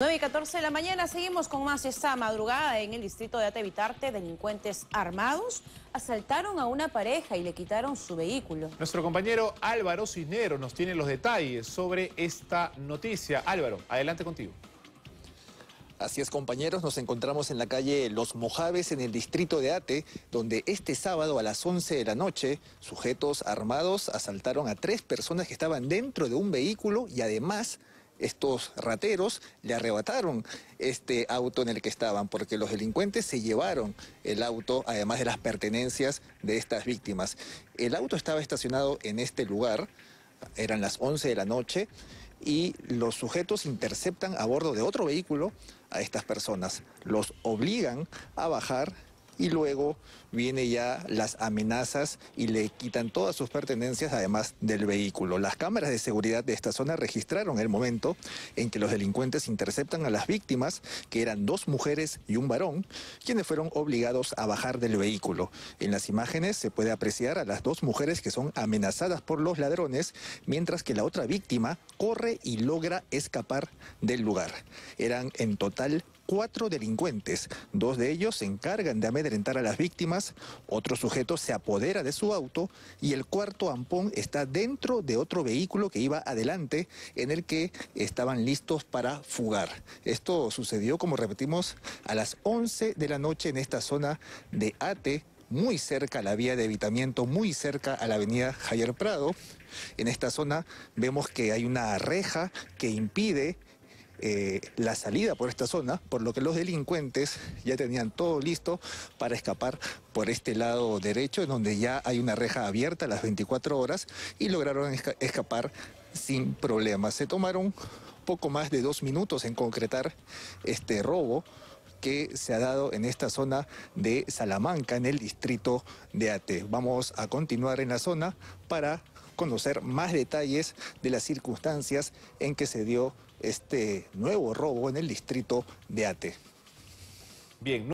9 y 14 de la mañana, seguimos con más esta madrugada en el distrito de Ate Vitarte, Delincuentes armados asaltaron a una pareja y le quitaron su vehículo. Nuestro compañero Álvaro Cisnero nos tiene los detalles sobre esta noticia. Álvaro, adelante contigo. Así es, compañeros, nos encontramos en la calle Los Mojaves, en el distrito de Ate, donde este sábado a las 11 de la noche, sujetos armados asaltaron a tres personas que estaban dentro de un vehículo y además estos rateros le arrebataron este auto en el que estaban, porque los delincuentes se llevaron el auto, además de las pertenencias de estas víctimas. El auto estaba estacionado en este lugar, eran las 11 de la noche, y los sujetos interceptan a bordo de otro vehículo a estas personas, los obligan a bajar y luego viene ya las amenazas y le quitan todas sus pertenencias además del vehículo. Las cámaras de seguridad de esta zona registraron el momento en que los delincuentes interceptan a las víctimas, que eran dos mujeres y un varón, quienes fueron obligados a bajar del vehículo. En las imágenes se puede apreciar a las dos mujeres que son amenazadas por los ladrones, mientras que la otra víctima corre y logra escapar del lugar. Eran en total cuatro delincuentes. Dos de ellos se encargan de amedrentar a las víctimas, otro sujeto se apodera de su auto y el cuarto ampón está dentro de otro vehículo que iba adelante en el que estaban listos para fugar. Esto sucedió, como repetimos, a las 11 de la noche en esta zona de Ate, muy cerca a la vía de evitamiento, muy cerca a la avenida Javier Prado. En esta zona vemos que hay una reja que impide eh, la salida por esta zona, por lo que los delincuentes ya tenían todo listo para escapar por este lado derecho, en donde ya hay una reja abierta a las 24 horas y lograron escapar sin problemas. Se tomaron poco más de dos minutos en concretar este robo que se ha dado en esta zona de Salamanca, en el distrito de Ate. Vamos a continuar en la zona para conocer más detalles de las circunstancias en que se dio este nuevo robo en el distrito de Ate. Bien.